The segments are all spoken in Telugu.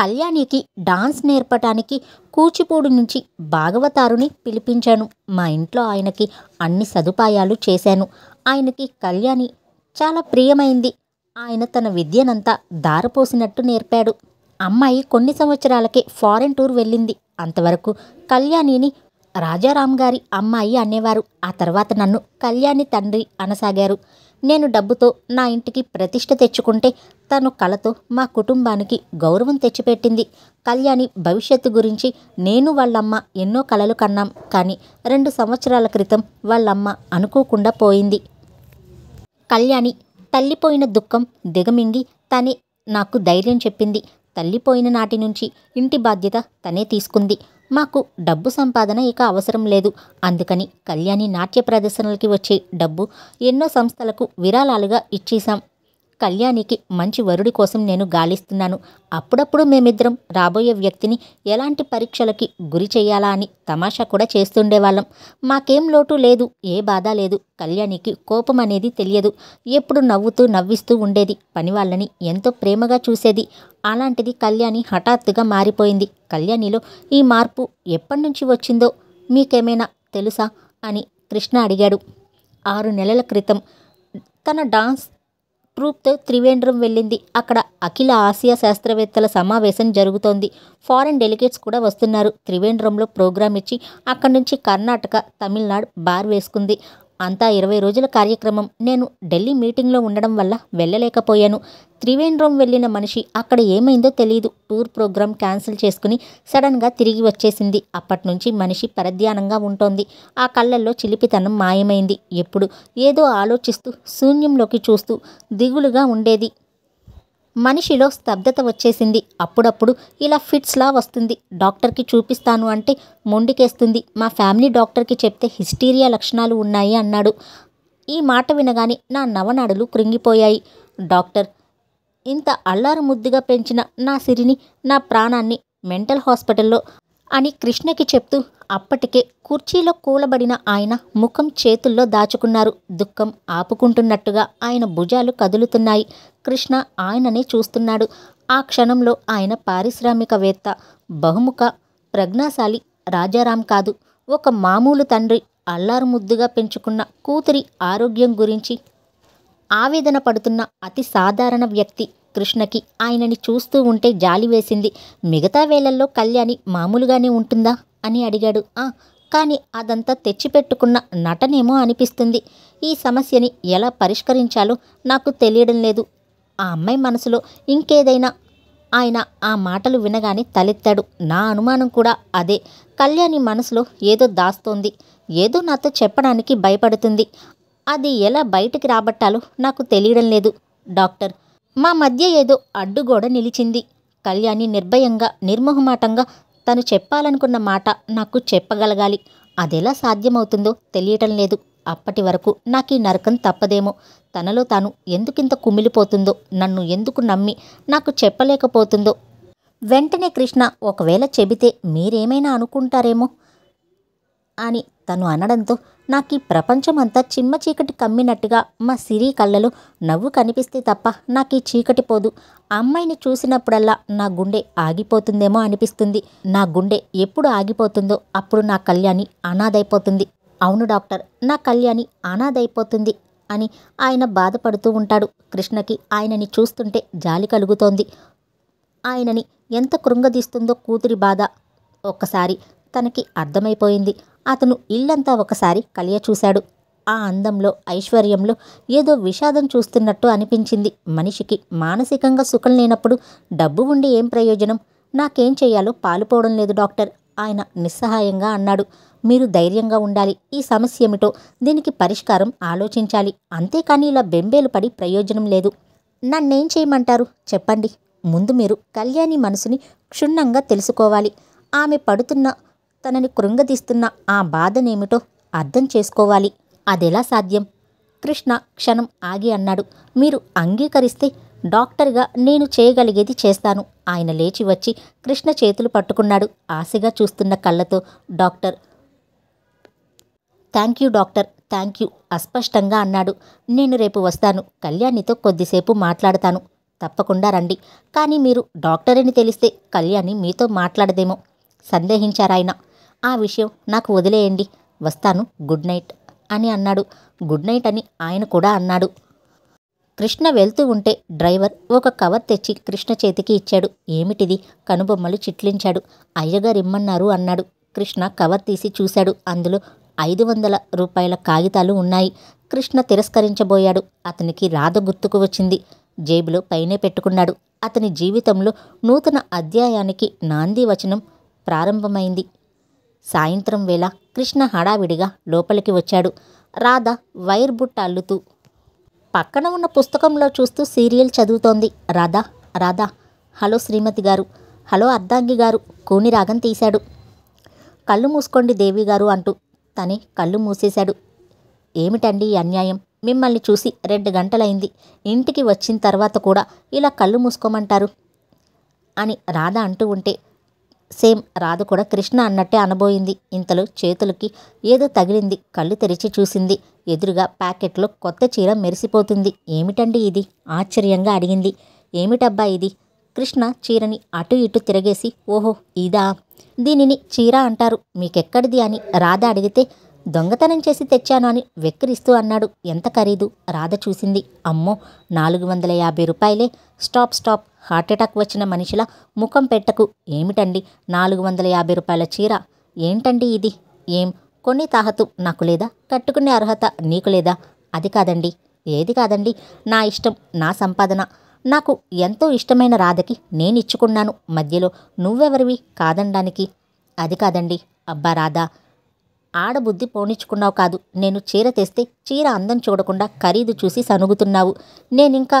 కళ్యాణికి డాన్స్ నేర్పటానికి కూచిపూడి నుంచి భాగవతారుని పిలిపించాను మా ఇంట్లో ఆయనకి అన్ని సదుపాయాలు చేశాను ఆయనకి కళ్యాణి చాలా ప్రియమైంది ఆయన తన విద్యనంతా దారపోసినట్టు నేర్పాడు అమ్మాయి కొన్ని సంవత్సరాలకే ఫారెన్ టూర్ వెళ్ళింది అంతవరకు కళ్యాణిని రాజారాం గారి అమ్మాయి అనేవారు ఆ తర్వాత నన్ను కళ్యాణి తండ్రి అనసాగారు నేను డబ్బుతో నా ఇంటికి ప్రతిష్ట తెచ్చుకుంటే తను కళతో మా కుటుంబానికి గౌరవం తెచ్చిపెట్టింది కళ్యాణి భవిష్యత్తు గురించి నేను వాళ్ళమ్మ ఎన్నో కలలు కన్నాం కానీ రెండు సంవత్సరాల క్రితం వాళ్ళమ్మ అనుకోకుండా పోయింది కళ్యాణి తల్లిపోయిన దుఃఖం దిగమింగి తనే నాకు ధైర్యం చెప్పింది తల్లిపోయిన నాటి నుంచి ఇంటి బాధ్యత తనే తీసుకుంది మాకు డబ్బు సంపాదన ఇక అవసరం లేదు అందుకని కళ్యాణి నాట్య ప్రదర్శనలకి వచ్చే డబ్బు ఎన్నో సంస్థలకు విరాళాలుగా ఇచ్చేశాం కళ్యాణికి మంచి వరుడి కోసం నేను గాలిస్తున్నాను అప్పుడప్పుడు మేమిద్దరం రాబోయే వ్యక్తిని ఎలాంటి పరీక్షలకి గురి చేయాలా అని తమాషా కూడా చేస్తుండేవాళ్ళం మాకేం లోటు లేదు ఏ బాధ లేదు కళ్యాణికి కోపం అనేది తెలియదు ఎప్పుడు నవ్వుతూ నవ్విస్తూ ఉండేది పనివాళ్ళని ఎంతో ప్రేమగా చూసేది అలాంటిది కళ్యాణి హఠాత్తుగా మారిపోయింది కళ్యాణిలో ఈ మార్పు ఎప్పటి నుంచి వచ్చిందో మీకేమైనా తెలుసా అని కృష్ణ అడిగాడు ఆరు నెలల క్రితం తన డాన్స్ ట్రూప్తో త్రివేంద్రం వెళ్ళింది అక్కడ అఖిల ఆసియా శాస్త్రవేత్తల సమావేశం జరుగుతోంది ఫారెన్ డెలిగేట్స్ కూడా వస్తున్నారు త్రివేంద్రంలో ప్రోగ్రాం ఇచ్చి అక్కడి నుంచి కర్ణాటక తమిళనాడు బార్ వేసుకుంది అంతా ఇరవై రోజుల కార్యక్రమం నేను ఢిల్లీ మీటింగ్లో ఉండడం వల్ల వెళ్ళలేకపోయాను త్రివేంద్రం వెళ్ళిన మనిషి అక్కడ ఏమైందో తెలియదు టూర్ ప్రోగ్రాం క్యాన్సిల్ చేసుకుని సడన్గా తిరిగి వచ్చేసింది అప్పటి నుంచి మనిషి పరధ్యానంగా ఉంటోంది ఆ కళ్ళల్లో చిలిపితనం మాయమైంది ఎప్పుడు ఏదో ఆలోచిస్తూ శూన్యంలోకి చూస్తూ దిగులుగా ఉండేది మనిషిలో స్తబ్దత వచ్చేసింది అప్పుడప్పుడు ఇలా ఫిట్స్లా వస్తుంది డాక్టర్కి చూపిస్తాను అంటే మొండికేస్తుంది మా ఫ్యామిలీ డాక్టర్కి చెప్తే హిస్టీరియా లక్షణాలు ఉన్నాయి అన్నాడు ఈ మాట వినగానే నా నవనాడులు కృంగిపోయాయి డాక్టర్ ఇంత అల్లారు ముద్దుగా పెంచిన నా సిరిని నా ప్రాణాన్ని మెంటల్ హాస్పిటల్లో అని కృష్ణకి చెప్తూ అప్పటికే కుర్చీలో కూలబడిన ఆయన ముఖం చేతుల్లో దాచుకున్నారు దుఃఖం ఆపుకుంటున్నట్టుగా ఆయన భుజాలు కదులుతున్నాయి కృష్ణ ఆయననే చూస్తున్నాడు ఆ క్షణంలో ఆయన పారిశ్రామికవేత్త బహుముఖ ప్రజ్ఞాశాలి రాజారాం కాదు ఒక మామూలు తండ్రి అల్లారు ముద్దుగా పెంచుకున్న కూతురి ఆరోగ్యం గురించి ఆవేదన పడుతున్న అతి సాధారణ వ్యక్తి కృష్ణకి ఆయనని చూస్తూ ఉంటే జాలి వేసింది మిగతా వేళల్లో కళ్యాణి మామూలుగానే ఉంటుందా అని అడిగాడు కానీ అదంతా తెచ్చిపెట్టుకున్న నటనేమో అనిపిస్తుంది ఈ సమస్యని ఎలా పరిష్కరించాలో నాకు తెలియడం లేదు ఆ అమ్మాయి మనసులో ఇంకేదైనా ఆయన ఆ మాటలు వినగానే తలెత్తాడు నా అనుమానం కూడా అదే కళ్యాణి మనసులో ఏదో దాస్తోంది ఏదో నాతో చెప్పడానికి భయపడుతుంది అది ఎలా బయటికి రాబట్టాలో నాకు తెలియడం లేదు డాక్టర్ మా మధ్య ఏదో అడ్డుగోడ నిలిచింది కళ్యాణి నిర్భయంగా నిర్మోహమాటంగా తను చెప్పాలనుకున్న మాట నాకు చెప్పగలగాలి అదెలా సాధ్యమవుతుందో తెలియటం లేదు అప్పటి వరకు నాకు ఈ నరకం తప్పదేమో తనలో తాను ఎందుకింత కుమిలిపోతుందో నన్ను ఎందుకు నమ్మి నాకు చెప్పలేకపోతుందో వెంటనే కృష్ణ ఒకవేళ చెబితే మీరేమైనా అనుకుంటారేమో అని తను అనడంతో నాకు ఈ ప్రపంచమంతా చిమ్మ చీకటి కమ్మినట్టుగా మా సిరి కళ్ళలో నవ్వు కనిపిస్తే తప్ప నాకు ఈ చీకటి పోదు అమ్మాయిని చూసినప్పుడల్లా నా గుండె ఆగిపోతుందేమో అనిపిస్తుంది నా గుండె ఎప్పుడు ఆగిపోతుందో అప్పుడు నా కళ్యాణి అనాథైపోతుంది అవును డాక్టర్ నా కళ్యాణి అనాథైపోతుంది అని ఆయన బాధపడుతూ ఉంటాడు కృష్ణకి ఆయనని చూస్తుంటే జాలి కలుగుతోంది ఆయనని ఎంత కృంగదీస్తుందో కూతురి బాధ ఒక్కసారి తనకి అర్థమైపోయింది అతను ఇల్లంతా ఒకసారి కలియ చూశాడు ఆ అందంలో ఐశ్వర్యంలో ఏదో విషాదం చూస్తున్నట్టు అనిపించింది మనిషికి మానసికంగా సుఖం లేనప్పుడు డబ్బు ఉండి ఏం ప్రయోజనం నాకేం చేయాలో పాలుపోవడం లేదు డాక్టర్ ఆయన నిస్సహాయంగా అన్నాడు మీరు ధైర్యంగా ఉండాలి ఈ సమస్య ఏమిటో దీనికి పరిష్కారం ఆలోచించాలి అంతేకాని ఇలా బెంబేలు పడి ప్రయోజనం లేదు నన్నేం చేయమంటారు చెప్పండి ముందు మీరు కళ్యాణి మనసుని క్షుణ్ణంగా తెలుసుకోవాలి ఆమె పడుతున్న తనని కృంగదీస్తున్న ఆ బాధనేమిటో అర్థం చేసుకోవాలి అదెలా సాధ్యం కృష్ణ క్షణం ఆగి అన్నాడు మీరు అంగీకరిస్తే డాక్టర్గా నేను చేయగలిగేది చేస్తాను ఆయన లేచి వచ్చి కృష్ణ చేతులు పట్టుకున్నాడు ఆశగా చూస్తున్న కళ్ళతో doctor thank you doctor thank you అస్పష్టంగా అన్నాడు నేను రేపు వస్తాను కళ్యాణితో కొద్దిసేపు మాట్లాడతాను తప్పకుండా రండి కానీ మీరు డాక్టర్ అని తెలిస్తే కళ్యాణి మీతో మాట్లాడదేమో సందేహించారాయన ఆ విషయం నాకు వదిలేయండి వస్తాను గుడ్ నైట్ అని అన్నాడు గుడ్ నైట్ అని ఆయన కూడా అన్నాడు కృష్ణ వెళ్తూ ఉంటే డ్రైవర్ ఒక కవర్ తెచ్చి కృష్ణ చేతికి ఇచ్చాడు ఏమిటిది కనుబొమ్మలు చిట్లించాడు అయ్యగారిమ్మన్నారు అన్నాడు కృష్ణ కవర్ తీసి చూశాడు అందులో ఐదు వందల రూపాయల కాగితాలు ఉన్నాయి కృష్ణ తిరస్కరించబోయాడు అతనికి రాధ గుర్తుకు వచ్చింది జేబులో పైనే పెట్టుకున్నాడు అతని జీవితంలో నూతన అధ్యాయానికి నాంది వచనం ప్రారంభమైంది సాయంత్రం వేళ కృష్ణ హడావిడిగా లోపలికి వచ్చాడు రాధ వైర్ బుట్ట అల్లుతూ పక్కన ఉన్న పుస్తకంలో చూస్తూ సీరియల్ చదువుతోంది రాధా రాధా హలో శ్రీమతి గారు హలో అర్ధాంగి గారు కూని రాగం తీశాడు కళ్ళు మూసుకోండి దేవి గారు అంటూ తనే కళ్ళు మూసేశాడు ఏమిటండి అన్యాయం మిమ్మల్ని చూసి రెండు గంటలైంది ఇంటికి వచ్చిన తర్వాత కూడా ఇలా కళ్ళు మూసుకోమంటారు అని రాధ అంటూ ఉంటే సేమ్ రాధ కూడా కృష్ణ అన్నట్టే అనబోయింది ఇంతలో చేతులకి ఏదో తగిలింది కళ్ళు తెరిచి చూసింది ఎదురుగా ప్యాకెట్లో కొత్త చీర మెరిసిపోతుంది ఏమిటండి ఇది ఆశ్చర్యంగా అడిగింది ఏమిటబ్బా ఇది కృష్ణ చీరని అటు ఇటు తిరగేసి ఓహో ఇదా దీనిని చీర అంటారు మీకెక్కడిది అని రాధ అడిగితే దొంగతనం చేసి తెచ్చాను అని వెక్కిరిస్తూ అన్నాడు ఎంత ఖరీదు రాధ చూసింది అమ్మో నాలుగు వందల యాభై రూపాయలే స్టాప్ స్టాప్ హార్ట్అటాక్ వచ్చిన మనిషిల ముఖం పెట్టకు ఏమిటండి నాలుగు వందల యాభై రూపాయల చీర ఏంటండి ఇది ఏం కొన్ని తాహతు నాకు లేదా కట్టుకునే అర్హత నీకు లేదా అది కాదండి ఏది కాదండి నా ఇష్టం నా సంపాదన నాకు ఎంతో ఇష్టమైన రాధకి నేనిచ్చుకున్నాను మధ్యలో నువ్వెవరివి కాదనడానికి అది కాదండి అబ్బా రాధా ఆడబుద్ధి పోనిచ్చుకున్నావు కాదు నేను చీర తెస్తే చీర అందం చూడకుండా ఖరీదు చూసి సనుగుతున్నావు నేనింకా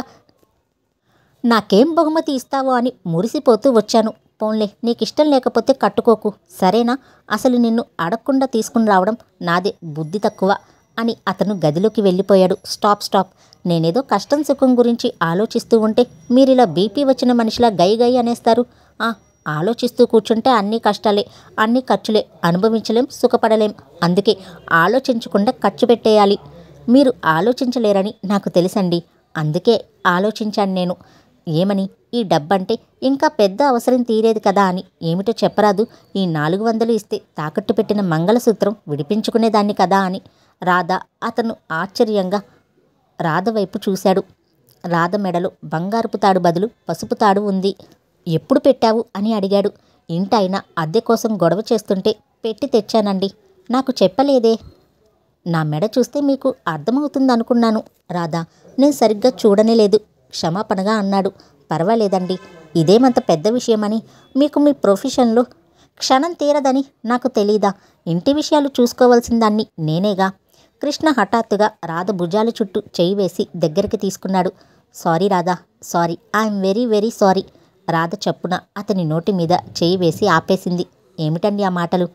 నాకేం బహుమతి ఇస్తావో అని మురిసిపోతూ వచ్చాను పోన్లే నీకిష్టం లేకపోతే కట్టుకోకు సరేనా అసలు నిన్ను అడగకుండా తీసుకుని రావడం నాదే బుద్ధి తక్కువ అని అతను గదిలోకి వెళ్ళిపోయాడు స్టాప్ స్టాప్ నేనేదో కష్టం సుఖం గురించి ఆలోచిస్తూ ఉంటే మీరిలా బీపీ వచ్చిన మనిషిలా గై గై అనేస్తారు ఆలోచిస్తూ కూర్చుంటే అన్ని కష్టాలే అన్ని ఖర్చులే అనుభవించలేం సుఖపడలేం అందుకే ఆలోచించకుండా ఖర్చు పెట్టేయాలి మీరు ఆలోచించలేరని నాకు తెలుసండి అందుకే ఆలోచించాను నేను ఏమని ఈ డబ్బంటే ఇంకా పెద్ద అవసరం తీరేది కదా అని ఏమిటో చెప్పరాదు ఈ నాలుగు వందలు ఇస్తే తాకట్టు పెట్టిన మంగళసూత్రం విడిపించుకునేదాన్ని కదా అని రాధా అతను ఆశ్చర్యంగా రాధ వైపు చూశాడు రాధ మెడలో బంగారపు తాడు బదులు పసుపు తాడు ఉంది ఎప్పుడు పెట్టావు అని అడిగాడు ఇంటైనా అద్దె కోసం గొడవ చేస్తుంటే పెట్టి తెచ్చానండి నాకు చెప్పలేదే నా మెడ చూస్తే మీకు అర్థమవుతుందనుకున్నాను రాధా నేను సరిగ్గా చూడనేలేదు క్షమాపణగా అన్నాడు పర్వాలేదండి ఇదేమంత పెద్ద విషయమని మీకు మీ ప్రొఫెషన్లో క్షణం తీరదని నాకు తెలీదా ఇంటి విషయాలు చూసుకోవాల్సిందాన్ని నేనేగా కృష్ణ హఠాత్తుగా రాధ భుజాల చుట్టూ చేయి వేసి దగ్గరికి తీసుకున్నాడు sorry Radha sorry I'm very very sorry Radha చప్పున అతని నోటి మీద చేయి వేసి ఆపేసింది ఏమిటండి ఆ మాటలు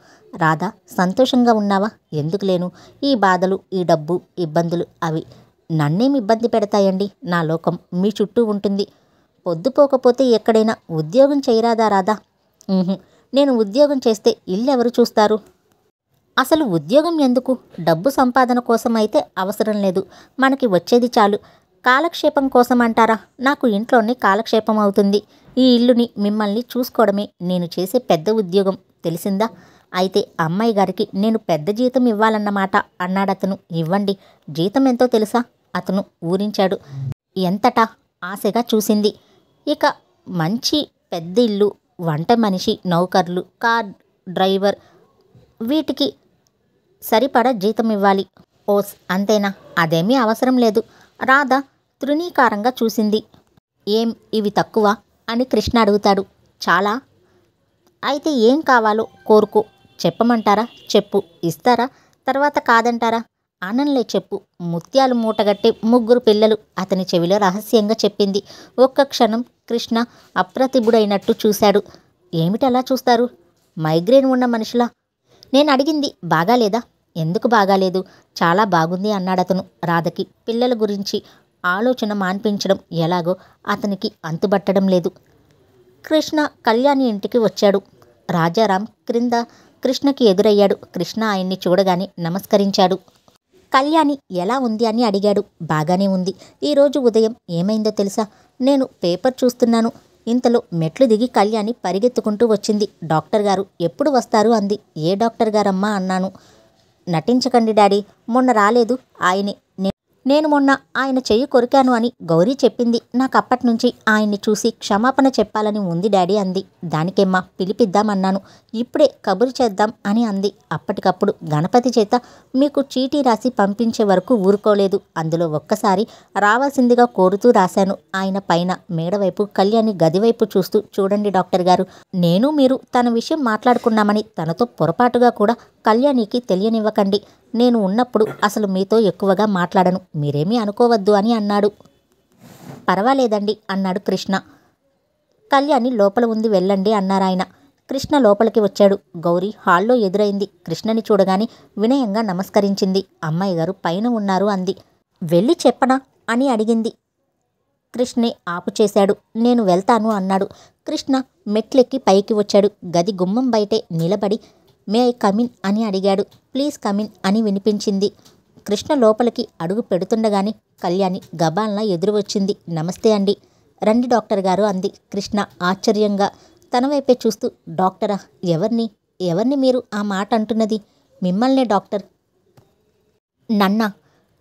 రాధా సంతోషంగా ఉన్నావా ఎందుకు లేను ఈ బాధలు ఈ డబ్బు ఇబ్బందులు అవి నన్నేమి ఇబ్బంది పెడతాయండి నా లోకం మీ చుట్టూ ఉంటుంది పొద్దుపోకపోతే ఎక్కడైనా ఉద్యోగం చేయరాదా రాధా నేను ఉద్యోగం చేస్తే ఇల్లు ఎవరు చూస్తారు అసలు ఉద్యోగం ఎందుకు డబ్బు సంపాదన కోసం అయితే అవసరం లేదు మనకి వచ్చేది చాలు కాలక్షేపం కోసం అంటారా నాకు ఇంట్లోనే కాలక్షేపం అవుతుంది ఈ ఇల్లుని మిమ్మల్ని చూసుకోవడమే నేను చేసే పెద్ద ఉద్యోగం తెలిసిందా అయితే అమ్మాయి గారికి నేను పెద్ద జీతం ఇవ్వాలన్నమాట అన్నాడతను ఇవ్వండి జీతం ఎంతో తెలుసా అతను ఊరించాడు ఎంతటా ఆశగా చూసింది ఇక మంచి పెద్ద ఇల్లు వంట మనిషి నౌకర్లు కార్ డ్రైవర్ వీటికి సరిపడ జీతం ఇవ్వాలి ఓస్ అంతేనా అదేమీ అవసరం లేదు రాధ తృణీకారంగా చూసింది ఏం ఇవి తక్కువ అని కృష్ణ అడుగుతాడు చాలా అయితే ఏం కావాలో కోరుకో చెప్పమంటారా చెప్పు ఇస్తారా తర్వాత కాదంటారా ఆనందలే చెప్పు ముత్యాలు మూటగట్టే ముగ్గురు పిల్లలు అతని చెవిలో రహస్యంగా చెప్పింది ఒక్క క్షణం కృష్ణ అప్రతిభుడైనట్టు చూశాడు ఏమిటలా చూస్తారు మైగ్రేన్ ఉన్న మనిషిలా నేను అడిగింది బాగాలేదా ఎందుకు బాగాలేదు చాలా బాగుంది అన్నాడతను రాధకి పిల్లల గురించి ఆలోచన మాన్పించడం ఎలాగో అతనికి అంతుబట్టడం లేదు కృష్ణ కళ్యాణి ఇంటికి వచ్చాడు రాజారాం క్రింద కృష్ణకి ఎదురయ్యాడు కృష్ణ ఆయన్ని చూడగానే నమస్కరించాడు కళ్యాణి ఎలా ఉంది అని అడిగాడు బాగానే ఉంది ఈరోజు ఉదయం ఏమైందో తెలుసా నేను పేపర్ చూస్తున్నాను ఇంతలో మెట్లు దిగి కళ్యాణి పరిగెత్తుకుంటూ వచ్చింది డాక్టర్ గారు ఎప్పుడు వస్తారు అంది ఏ డాక్టర్ గారమ్మా అన్నాను నటించకండి డాడీ మొన్న రాలేదు ఆయనే నేను మొన్న ఆయన చెయ్యి కొరికాను అని గౌరీ చెప్పింది నాకు అప్పటినుంచి ఆయన్ని చూసి క్షమాపణ చెప్పాలని ఉంది డాడీ అంది దానికేమ్మా పిలిపిద్దామన్నాను ఇప్పుడే కబురు చేద్దాం అని అంది అప్పటికప్పుడు గణపతి చేత మీకు చీటీ రాసి పంపించే వరకు ఊరుకోలేదు అందులో ఒక్కసారి రావాల్సిందిగా కోరుతూ రాశాను ఆయన పైన మేడవైపు కళ్యాణి గదివైపు చూస్తూ చూడండి డాక్టర్ గారు నేను మీరు తన విషయం మాట్లాడుకున్నామని తనతో పొరపాటుగా కూడా కళ్యాణికి తెలియనివ్వకండి నేను ఉన్నప్పుడు అసలు మీతో ఎక్కువగా మాట్లాడను మీరేమీ అనుకోవద్దు అని అన్నాడు పర్వాలేదండి అన్నాడు కృష్ణ కళ్యాణి లోపల ఉంది వెళ్ళండి అన్నారాయన కృష్ణ లోపలికి వచ్చాడు గౌరీ హాల్లో ఎదురైంది కృష్ణని చూడగానే వినయంగా నమస్కరించింది అమ్మాయి గారు పైన ఉన్నారు అంది వెళ్ళి చెప్పనా అని అడిగింది కృష్ణే ఆపుచేశాడు నేను వెళ్తాను అన్నాడు కృష్ణ మెట్లెక్కి పైకి వచ్చాడు గది గుమ్మం బయటే నిలబడి మే కమిన్ అని అడిగాడు ప్లీజ్ కమిన్ అని వినిపించింది కృష్ణ లోపలికి అడుగు పెడుతుండగానే కళ్యాణి గబాల్న ఎదురు వచ్చింది నమస్తే అండి రండి డాక్టర్ గారు అంది కృష్ణ ఆశ్చర్యంగా తన వైపే చూస్తూ డాక్టరా ఎవరిని ఎవరిని మీరు ఆ మాట అంటున్నది మిమ్మల్నే డాక్టర్ నన్నా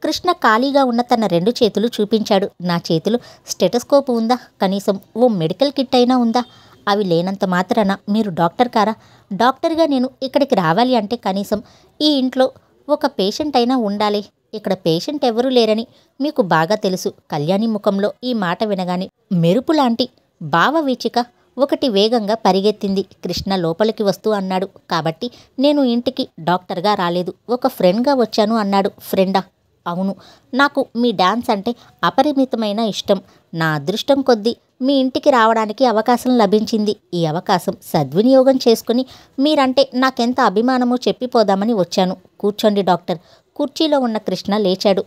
కృష్ణ ఖాళీగా ఉన్న తన రెండు చేతులు చూపించాడు నా చేతులు స్టెటస్కోప్ ఉందా కనీసం ఓ మెడికల్ కిట్ అయినా ఉందా అవి లేనంత మాత్రాన మీరు డాక్టర్ కారా డాక్టర్గా నేను ఇక్కడికి రావాలి అంటే కనీసం ఈ ఇంట్లో ఒక పేషెంట్ అయినా ఉండాలి ఇక్కడ పేషెంట్ ఎవరూ లేరని మీకు బాగా తెలుసు కళ్యాణి ముఖంలో ఈ మాట వినగానే మెరుపు లాంటి భావ వీచిక ఒకటి వేగంగా పరిగెత్తింది కృష్ణ లోపలికి వస్తూ అన్నాడు కాబట్టి నేను ఇంటికి డాక్టర్గా రాలేదు ఒక ఫ్రెండ్గా వచ్చాను అన్నాడు ఫ్రెండా అవును నాకు మీ డ్యాన్స్ అంటే అపరిమితమైన ఇష్టం నా అదృష్టం కొద్దీ మీ ఇంటికి రావడానికి అవకాశం లభించింది ఈ అవకాశం సద్వినియోగం చేసుకుని మీరంటే నాకెంత అభిమానమో చెప్పిపోదామని వచ్చాను కూర్చోండి డాక్టర్ కుర్చీలో ఉన్న కృష్ణ లేచాడు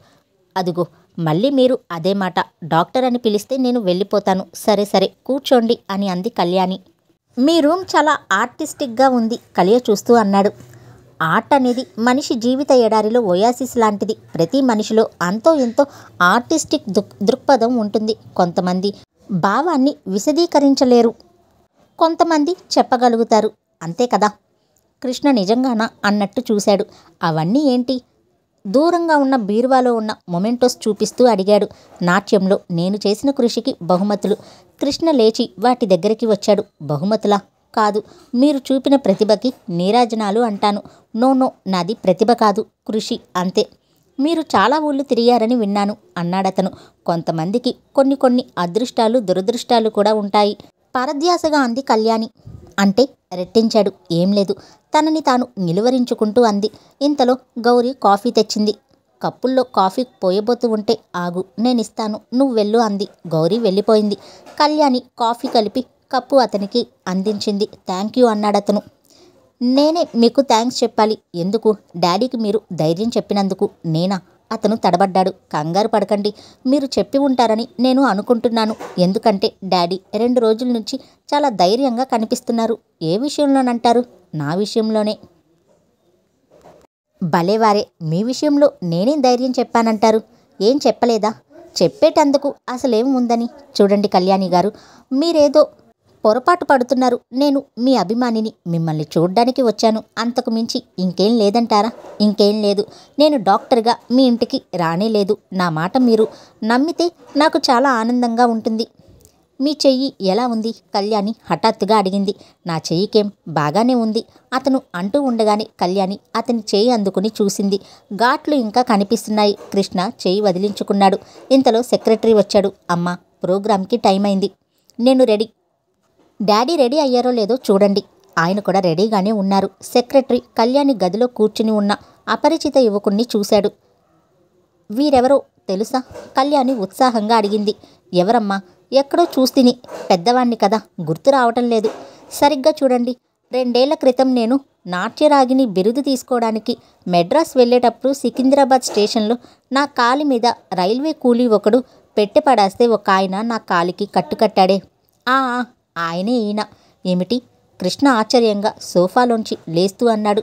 అదుగో మళ్ళీ మీరు అదే మాట డాక్టర్ అని పిలిస్తే నేను వెళ్ళిపోతాను సరే సరే కూర్చోండి అని అంది కళ్యాణి మీ రూమ్ చాలా ఆర్టిస్టిక్గా ఉంది కలియ చూస్తూ అన్నాడు ఆర్ట్ అనేది మనిషి జీవిత ఎడారిలో ఒయాసిస్ లాంటిది ప్రతి మనిషిలో అంతో ఎంతో ఆర్టిస్టిక్ దృక్ దృక్పథం ఉంటుంది కొంతమంది భావాన్ని విశదీకరించలేరు కొంతమంది చెప్పగలుగుతారు అంతే కదా కృష్ణ నిజంగానా అన్నట్టు చూశాడు అవన్నీ ఏంటి దూరంగా ఉన్న బీరువాలో ఉన్న మొమెంటోస్ చూపిస్తూ అడిగాడు నాట్యంలో నేను చేసిన కృషికి బహుమతులు కృష్ణ లేచి వాటి దగ్గరికి వచ్చాడు బహుమతులా కాదు మీరు చూపిన ప్రతిభకి నీరాజనాలు అంటాను నో నో నాది ప్రతిభ కాదు కృషి అంతే మీరు చాలా ఊళ్ళు తిరిగారని విన్నాను అన్నాడతను కొంతమందికి కొన్ని కొన్ని అదృష్టాలు దురదృష్టాలు కూడా ఉంటాయి పరధ్యాసగా అంది కళ్యాణి అంటే రెట్టించాడు ఏం లేదు తనని తాను నిలువరించుకుంటూ అంది ఇంతలో గౌరీ కాఫీ తెచ్చింది కప్పుల్లో కాఫీ పోయబోతూ ఉంటే ఆగు నేనిస్తాను నువ్వు వెళ్ళు అంది గౌరీ వెళ్ళిపోయింది కళ్యాణి కాఫీ కలిపి కప్పు అతనికి అందించింది థ్యాంక్ యూ అన్నాడతను నేనే మీకు థ్యాంక్స్ చెప్పాలి ఎందుకు డాడీకి మీరు ధైర్యం చెప్పినందుకు నేనా అతను తడబడ్డాడు కంగారు పడకండి మీరు చెప్పి ఉంటారని నేను అనుకుంటున్నాను ఎందుకంటే డాడీ రెండు రోజుల నుంచి చాలా ధైర్యంగా కనిపిస్తున్నారు ఏ విషయంలోనంటారు నా విషయంలోనే భలేవారే మీ విషయంలో నేనేం ధైర్యం చెప్పానంటారు ఏం చెప్పలేదా చెప్పేటందుకు అసలేం ఉందని చూడండి కళ్యాణి గారు మీరేదో పొరపాటు పడుతున్నారు నేను మీ అభిమానిని మిమ్మల్ని చూడ్డానికి వచ్చాను అంతకు మించి ఇంకేం లేదంటారా ఇంకేం లేదు నేను డాక్టర్గా మీ ఇంటికి రానే లేదు నా మాట మీరు నమ్మితే నాకు చాలా ఆనందంగా ఉంటుంది మీ చెయ్యి ఎలా ఉంది కళ్యాణి హఠాత్తుగా అడిగింది నా చెయ్యికేం బాగానే ఉంది అతను అంటూ ఉండగానే కళ్యాణి అతని చేయి అందుకుని చూసింది ఘాట్లు ఇంకా కనిపిస్తున్నాయి కృష్ణ చేయి వదిలించుకున్నాడు ఇంతలో సెక్రటరీ వచ్చాడు అమ్మ ప్రోగ్రామ్కి టైం అయింది నేను రెడీ డాడీ రెడీ అయ్యారో లేదో చూడండి ఆయన కూడా రెడీగానే ఉన్నారు సెక్రటరీ కళ్యాణి గదిలో కూర్చుని ఉన్న అపరిచిత యువకుణ్ణి చూశాడు వీరెవరో తెలుసా కళ్యాణి ఉత్సాహంగా అడిగింది ఎవరమ్మా ఎక్కడో చూస్తిని పెద్దవాణ్ణి కదా గుర్తు రావటం లేదు సరిగ్గా చూడండి రెండేళ్ల క్రితం నేను నాట్యరాగిని బిరుదు తీసుకోవడానికి మెడ్రాస్ వెళ్ళేటప్పుడు సికింద్రాబాద్ స్టేషన్లో నా కాలి మీద రైల్వే కూలీ ఒకడు పెట్టెపడాస్తే ఒక ఆయన నా కాలికి కట్టుకట్టాడే ఆ ఆయనే ఈయన ఏమిటి కృష్ణ ఆశ్చర్యంగా సోఫాలోంచి లేస్తూ అన్నాడు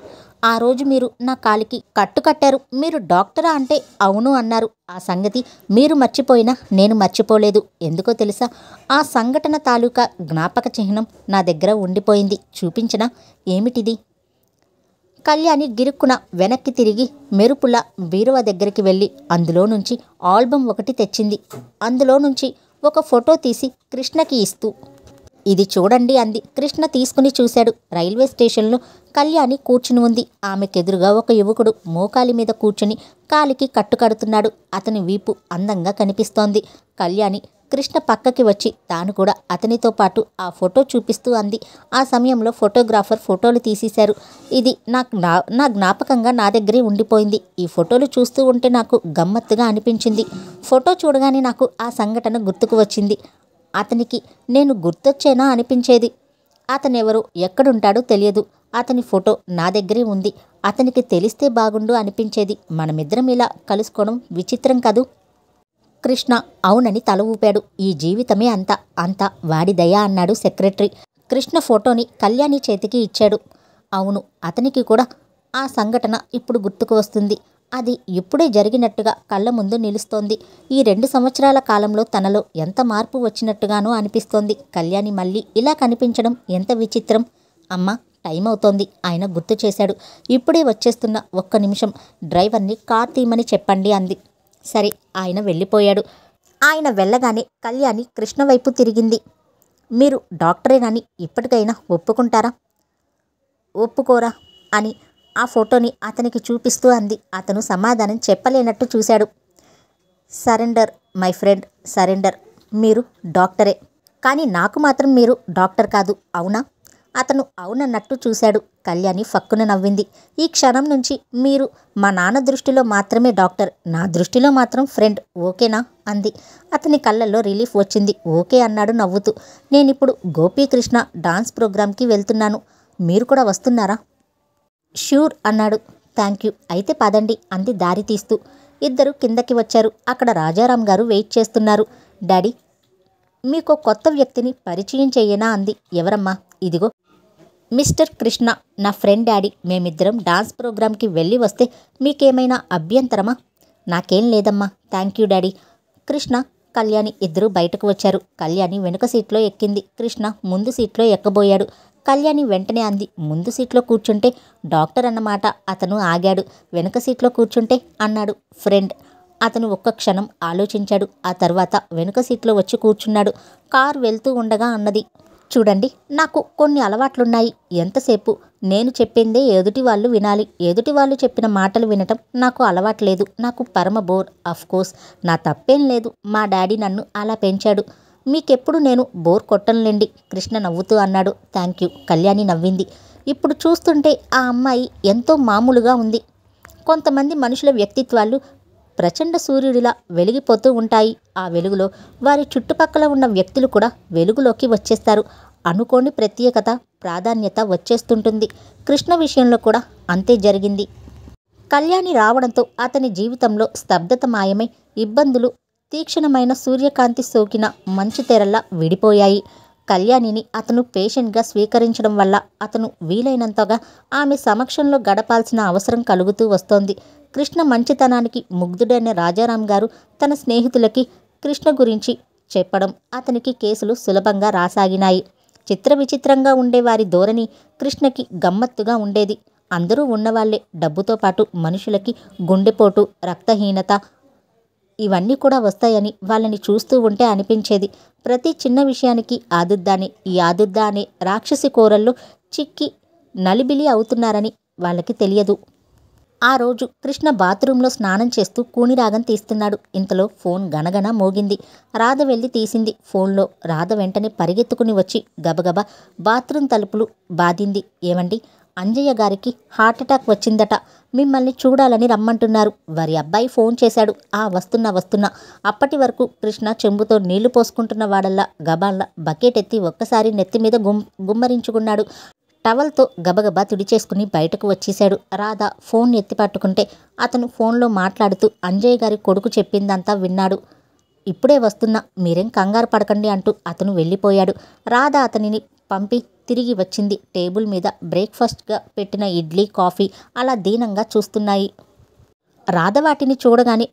ఆ రోజు మీరు నా కాలికి కట్టు కట్టారు మీరు డాక్టరా అంటే అవును అన్నారు ఆ సంగతి మీరు మర్చిపోయినా నేను మర్చిపోలేదు ఎందుకో తెలుసా ఆ సంఘటన తాలూకా జ్ఞాపక చిహ్నం నా దగ్గర ఉండిపోయింది చూపించిన ఏమిటిది కళ్యాణి గిరుక్కున వెనక్కి తిరిగి మెరుపుల బీరువా దగ్గరికి వెళ్ళి అందులో నుంచి ఆల్బం ఒకటి తెచ్చింది అందులో నుంచి ఒక ఫోటో తీసి కృష్ణకి ఇస్తూ ఇది చూడండి అంది కృష్ణ తీసుకుని చూశాడు రైల్వే స్టేషన్లో కళ్యాణి కూర్చుని ఉంది ఆమెకెదురుగా ఒక యువకుడు మోకాలి మీద కూర్చుని కాలికి కట్టుకడుతున్నాడు అతని వీపు అందంగా కనిపిస్తోంది కళ్యాణి కృష్ణ పక్కకి వచ్చి తాను కూడా అతనితో పాటు ఆ ఫోటో చూపిస్తూ అంది ఆ సమయంలో ఫోటోగ్రాఫర్ ఫోటోలు తీసేశారు ఇది నా నా జ్ఞాపకంగా నా దగ్గరే ఉండిపోయింది ఈ ఫోటోలు చూస్తూ ఉంటే నాకు గమ్మత్తుగా అనిపించింది ఫోటో చూడగానే నాకు ఆ సంఘటన గుర్తుకు వచ్చింది అతనికి నేను గుర్తొచ్చేనా అనిపించేది అతనెవరు ఎక్కడుంటాడో తెలియదు అతని ఫోటో నా దగ్గరే ఉంది అతనికి తెలిస్తే బాగుండు అనిపించేది మనమిద్దరం ఇలా కలుసుకోవడం విచిత్రం కదూ కృష్ణ అవునని తల ఊపాడు ఈ జీవితమే అంత అంత వాడి దయా అన్నాడు సెక్రటరీ కృష్ణ ఫోటోని కళ్యాణి చేతికి ఇచ్చాడు అవును అతనికి కూడా ఆ సంఘటన ఇప్పుడు గుర్తుకు వస్తుంది అది ఇప్పుడే జరిగినట్టుగా కళ్ళ ముందు నిలుస్తోంది ఈ రెండు సంవత్సరాల కాలంలో తనలో ఎంత మార్పు వచ్చినట్టుగానో అనిపిస్తోంది కళ్యాణి మళ్ళీ ఇలా కనిపించడం ఎంత విచిత్రం అమ్మ టైం అవుతోంది ఆయన గుర్తు చేశాడు ఇప్పుడే వచ్చేస్తున్న ఒక్క నిమిషం డ్రైవర్ని కార్ తీయమని చెప్పండి అంది సరే ఆయన వెళ్ళిపోయాడు ఆయన వెళ్ళగానే కళ్యాణి కృష్ణ వైపు తిరిగింది మీరు డాక్టరేనని ఇప్పటికైనా ఒప్పుకుంటారా ఒప్పుకోరా అని ఆ ఫోటోని అతనికి చూపిస్తూ అంది అతను సమాధానం చెప్పలేనట్టు చూశాడు సరెండర్ మై ఫ్రెండ్ సరెండర్ మీరు డాక్టరే కానీ నాకు మాత్రం మీరు డాక్టర్ కాదు అవునా అతను అవునన్నట్టు చూశాడు కళ్యాణి ఫక్కున నవ్వింది ఈ క్షణం నుంచి మీరు మా నాన్న దృష్టిలో మాత్రమే డాక్టర్ నా దృష్టిలో మాత్రం ఫ్రెండ్ ఓకేనా అంది అతని కళ్ళల్లో రిలీఫ్ వచ్చింది ఓకే అన్నాడు నవ్వుతూ నేనిప్పుడు గోపీకృష్ణ డాన్స్ ప్రోగ్రామ్కి వెళ్తున్నాను మీరు కూడా వస్తున్నారా ష్యూర్ అన్నాడు థ్యాంక్ యూ అయితే పదండి అంది దారి తీస్తూ ఇద్దరు కిందకి వచ్చారు అక్కడ రాజారాం గారు వెయిట్ చేస్తున్నారు డాడీ మీకు కొత్త వ్యక్తిని పరిచయం చేయనా అంది ఎవరమ్మా ఇదిగో మిస్టర్ కృష్ణ నా ఫ్రెండ్ డాడీ మేమిద్దరం డాన్స్ ప్రోగ్రామ్కి వెళ్ళి వస్తే మీకేమైనా అభ్యంతరమా నాకేం లేదమ్మా thank you daddy Krishna Kalyani ఇద్దరూ బయటకు వచ్చారు కళ్యాణి వెనుక సీట్లో ఎక్కింది కృష్ణ ముందు సీట్లో ఎక్కబోయాడు కళ్యాణి వెంటనే అంది ముందు సీట్లో కూర్చుంటే డాక్టర్ అన్నమాట అతను ఆగాడు వెనుక సీట్లో కూర్చుంటే అన్నాడు ఫ్రెండ్ అతను ఒక్క క్షణం ఆలోచించాడు ఆ తర్వాత వెనుక సీట్లో వచ్చి కూర్చున్నాడు కార్ వెళ్తూ ఉండగా అన్నది చూడండి నాకు కొన్ని అలవాట్లున్నాయి ఎంతసేపు నేను చెప్పిందే ఎదుటి వాళ్ళు వినాలి ఎదుటి వాళ్ళు చెప్పిన మాటలు వినటం నాకు అలవాట్లేదు నాకు పరమ బోర్ అఫ్ కోర్స్ నా తప్పేం లేదు మా డాడీ నన్ను అలా పెంచాడు మీకెప్పుడు నేను బోర్ కొట్టనులేండి కృష్ణ నవ్వుతూ అన్నాడు థ్యాంక్ యూ కళ్యాణి నవ్వింది ఇప్పుడు చూస్తుంటే ఆ అమ్మాయి ఎంతో మామూలుగా ఉంది కొంతమంది మనుషుల వ్యక్తిత్వాలు ప్రచండ సూర్యుడిలా వెలిగిపోతూ ఉంటాయి ఆ వెలుగులో వారి చుట్టుపక్కల ఉన్న వ్యక్తులు కూడా వెలుగులోకి వచ్చేస్తారు అనుకోని ప్రత్యేకత ప్రాధాన్యత వచ్చేస్తుంటుంది కృష్ణ విషయంలో కూడా అంతే జరిగింది కళ్యాణి రావడంతో అతని జీవితంలో స్తబ్దత మాయమై ఇబ్బందులు తీక్షణమైన సూర్యకాంతి సోకిన మంచు తెరల్లా విడిపోయాయి కళ్యాణిని అతను పేషెంట్గా స్వీకరించడం వల్ల అతను వీలైనంతగా ఆమె సమక్షంలో గడపాల్సిన అవసరం కలుగుతూ వస్తోంది కృష్ణ మంచితనానికి ముగ్ధుడైన రాజారాం గారు తన స్నేహితులకి కృష్ణ గురించి చెప్పడం అతనికి కేసులు సులభంగా రాసాగినాయి చిత్ర విచిత్రంగా ఉండేవారి ధోరణి కృష్ణకి గమ్మత్తుగా ఉండేది అందరూ ఉన్నవాళ్లే డబ్బుతో పాటు మనుషులకి గుండెపోటు రక్తహీనత ఇవన్నీ కూడా వస్తాయని వాళ్ళని చూస్తూ ఉంటే అనిపించేది ప్రతి చిన్న విషయానికి ఆదుద్దాని ఈ ఆదుద్దా అనే రాక్షసి కోరల్లో చిక్కి నలిబిలి అవుతున్నారని వాళ్ళకి తెలియదు ఆ రోజు కృష్ణ బాత్రూంలో స్నానం చేస్తూ కూనిరాగం తీస్తున్నాడు ఇంతలో ఫోన్ గనగన మోగింది రాధ వెళ్ళి తీసింది ఫోన్లో రాధ వెంటనే పరిగెత్తుకుని వచ్చి గబగబా బాత్రూం తలుపులు బాదింది ఏమండి అంజయ్య గారికి హార్ట్అటాక్ వచ్చిందట మిమ్మల్ని చూడాలని రమ్మంటున్నారు వారి అబ్బాయి ఫోన్ చేశాడు ఆ వస్తున్నా వస్తున్నా అప్పటి వరకు కృష్ణ చెంబుతో నీళ్లు పోసుకుంటున్న వాడల్లా గబాల్లా బకెట్ ఎత్తి ఒక్కసారి నెత్తి మీద గుమ్ గుమ్మరించుకున్నాడు టవల్తో గబగబా తుడిచేసుకుని బయటకు వచ్చేశాడు రాధా ఫోన్ ఎత్తి పట్టుకుంటే అతను ఫోన్లో మాట్లాడుతూ అంజయ్ గారి కొడుకు చెప్పిందంతా విన్నాడు ఇప్పుడే వస్తున్నా మీరేం కంగారు పడకండి అంటూ అతను వెళ్ళిపోయాడు రాధ అతనిని పంపి తిరిగి వచ్చింది టేబుల్ మీద బ్రేక్ఫాస్ట్గా పెట్టిన ఇడ్లీ కాఫీ అలా దీనంగా చూస్తున్నాయి రాధ వాటిని చూడగానే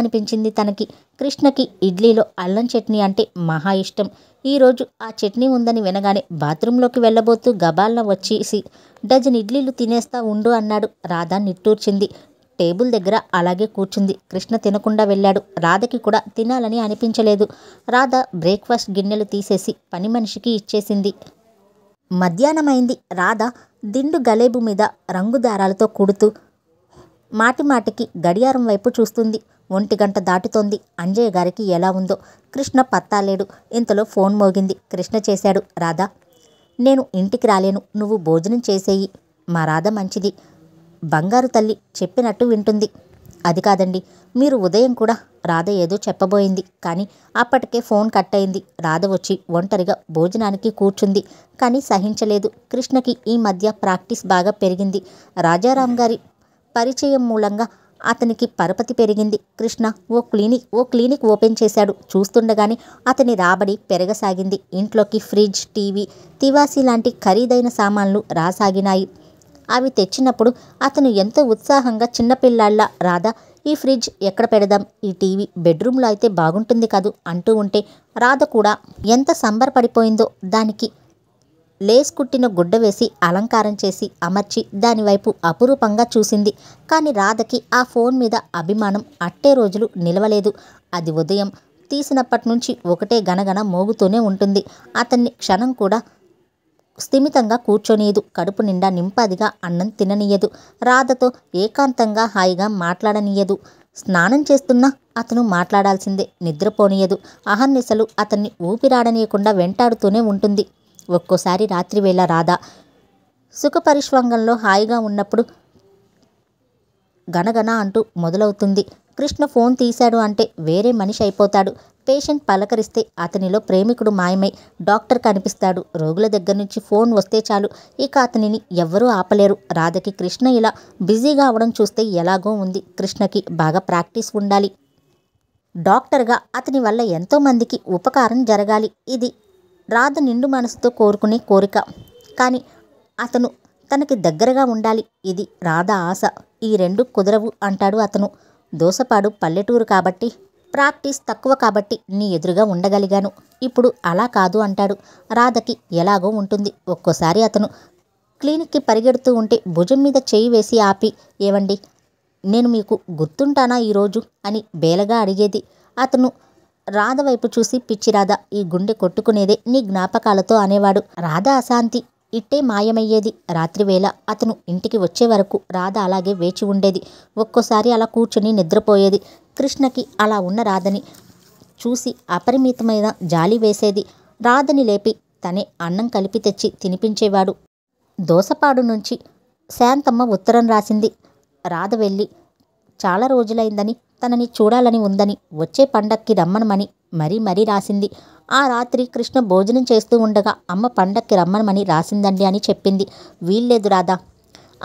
అనిపించింది తనకి కృష్ణకి ఇడ్లీలో అల్లం చట్నీ అంటే మహా ఇష్టం ఈరోజు ఆ చట్నీ ఉందని వినగానే బాత్రూంలోకి వెళ్ళబోతూ గబాల్న వచ్చేసి డజన్ ఇడ్లీలు తినేస్తా ఉండు అన్నాడు రాధ నిట్టూర్చింది టేబుల్ దగ్గర అలాగే కూర్చుంది కృష్ణ తినకుండా వెళ్ళాడు రాధకి కూడా తినాలని అనిపించలేదు రాధ బ్రేక్ఫాస్ట్ గిన్నెలు తీసేసి పని మనిషికి ఇచ్చేసింది మధ్యాహ్నమైంది రాధ దిండు గలేబు మీద రంగు దారాలతో కుడుతూ మాటిమాటికి గడియారం వైపు చూస్తుంది ఒంటి గంట దాటుతోంది అంజయ్య గారికి ఎలా ఉందో కృష్ణ పత్తాలేడు ఇంతలో ఫోన్ మోగింది కృష్ణ చేశాడు రాధా నేను ఇంటికి రాలేను నువ్వు భోజనం చేసేయి మా రాధ మంచిది బంగారు తల్లి చెప్పినట్టు వింటుంది అది కాదండి మీరు ఉదయం కూడా రాధ ఏదో చెప్పబోయింది కానీ అప్పటికే ఫోన్ కట్ అయింది రాధ వచ్చి ఒంటరిగా భోజనానికి కూర్చుంది కానీ సహించలేదు కృష్ణకి ఈ మధ్య ప్రాక్టీస్ బాగా పెరిగింది రాజారాం గారి పరిచయం మూలంగా అతనికి పరపతి పెరిగింది కృష్ణ ఓ క్లినిక్ ఓ క్లినిక్ ఓపెన్ చేశాడు చూస్తుండగానే అతని రాబడి పెరగసాగింది ఇంట్లోకి ఫ్రిడ్జ్ టీవీ తివాసీ లాంటి ఖరీదైన సామాన్లు రాసాగినాయి అవి తెచ్చినప్పుడు అతను ఎంతో ఉత్సాహంగా చిన్నపిల్లాళ్ళ రాధా ఈ ఫ్రిడ్జ్ ఎక్కడ పెడదాం ఈ టీవీ బెడ్రూమ్లో అయితే బాగుంటుంది కాదు అంటూ ఉంటే రాధ కూడా ఎంత సంబరపడిపోయిందో దానికి లేస్ కుట్టిన గుడ్డ వేసి అలంకారం చేసి అమర్చి దానివైపు అపురూపంగా చూసింది కానీ రాధకి ఆ ఫోన్ మీద అభిమానం అట్టే రోజులు నిలవలేదు అది ఉదయం తీసినప్పటి నుంచి ఒకటే గనగన మోగుతూనే ఉంటుంది అతన్ని క్షణం కూడా స్థిమితంగా కూర్చొనియదు కడుపు నిండా నింపాదిగా అన్నం తిననీయదు రాధతో ఏకాంతంగా హాయిగా మాట్లాడనీయదు స్నానం చేస్తున్నా అతను మాట్లాడాల్సిందే నిద్రపోనీయదు అహర్నిశలు అతన్ని ఊపిరాడనీయకుండా వెంటాడుతూనే ఉంటుంది ఒక్కోసారి రాత్రివేళ రాధ సుఖపరిష్వంగంలో హాయిగా ఉన్నప్పుడు గనగన అంటూ మొదలవుతుంది కృష్ణ ఫోన్ తీశాడు అంటే వేరే మనిషి అయిపోతాడు పేషెంట్ పలకరిస్తే అతనిలో ప్రేమికుడు మాయమై డాక్టర్ కనిపిస్తాడు రోగుల దగ్గర నుంచి ఫోన్ వస్తే చాలు ఇక అతనిని ఎవ్వరూ ఆపలేరు రాధకి కృష్ణ ఇలా బిజీగా అవడం చూస్తే ఎలాగో ఉంది కృష్ణకి బాగా ప్రాక్టీస్ ఉండాలి డాక్టర్గా అతని వల్ల ఎంతోమందికి ఉపకారం జరగాలి ఇది రాధ నిండు మనసుతో కోరుకునే కోరిక కానీ అతను తనకి దగ్గరగా ఉండాలి ఇది రాధ ఆశ ఈ రెండు కుదరవు అంటాడు అతను దోసపాడు పల్లెటూరు కాబట్టి ప్రాక్టీస్ తక్కువ కాబట్టి నీ ఎదురుగా ఉండగలిగాను ఇప్పుడు అలా కాదు అంటాడు రాధకి ఎలాగో ఉంటుంది ఒక్కోసారి అతను క్లినిక్కి పరిగెడుతూ ఉంటే భుజం మీద చేయి వేసి ఆపి ఏవండి నేను మీకు గుర్తుంటానా ఈరోజు అని బేలగా అడిగేది అతను రాధ వైపు చూసి పిచ్చి రాధ ఈ గుండె కొట్టుకునేదే నీ జ్ఞాపకాలతో అనేవాడు రాధ అశాంతి ఇట్టే మాయమయ్యేది రాత్రివేళ అతను ఇంటికి వచ్చే వరకు రాధ అలాగే వేచి ఉండేది ఒక్కోసారి అలా కూర్చుని నిద్రపోయేది కృష్ణకి అలా ఉన్న రాధని చూసి అపరిమితమైన జాలి వేసేది రాధని లేపి తనే అన్నం కలిపి తెచ్చి తినిపించేవాడు దోసపాడు నుంచి శాంతమ్మ ఉత్తరం రాసింది రాధ వెళ్ళి చాలా రోజులైందని తనని చూడాలని ఉందని వచ్చే పండక్కి రమ్మనమని మరీ మరీ రాసింది ఆ రాత్రి కృష్ణ భోజనం చేస్తూ ఉండగా అమ్మ పండక్కి రమ్మనమని రాసిందండి అని చెప్పింది వీల్లేదు రాధ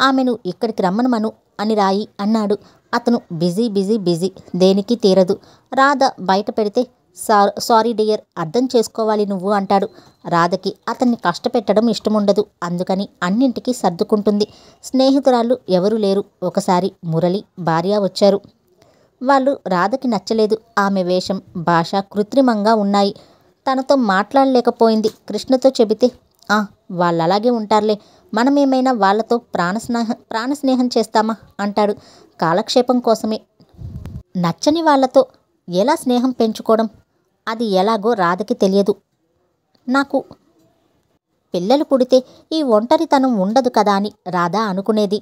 ఆమెను ఇక్కడికి రమ్మనమను అని రాయి అన్నాడు అతను బిజీ బిజీ బిజీ దేనికి తీరదు రాధ బయట పెడితే సారీ డియర్ అర్థం చేసుకోవాలి నువ్వు అంటాడు రాధకి అతన్ని కష్టపెట్టడం ఇష్టముండదు అందుకని అన్నింటికీ సర్దుకుంటుంది స్నేహితురాళ్ళు ఎవరూ లేరు ఒకసారి మురళి భార్య వచ్చారు వాళ్ళు రాధకి నచ్చలేదు ఆమె వేషం భాష కృత్రిమంగా ఉన్నాయి తనతో మాట్లాడలేకపోయింది కృష్ణతో చెబితే ఆ వాళ్ళలాగే ఉంటారులే మనమేమైనా వాళ్ళతో ప్రాణ స్నేహం ప్రాణ స్నేహం చేస్తామా అంటాడు కాలక్షేపం కోసమే నచ్చని వాళ్లతో ఎలా స్నేహం పెంచుకోవడం అది ఎలాగో రాధకి తెలియదు నాకు పిల్లలు పుడితే ఈ ఒంటరితనం ఉండదు కదా అని రాధా అనుకునేది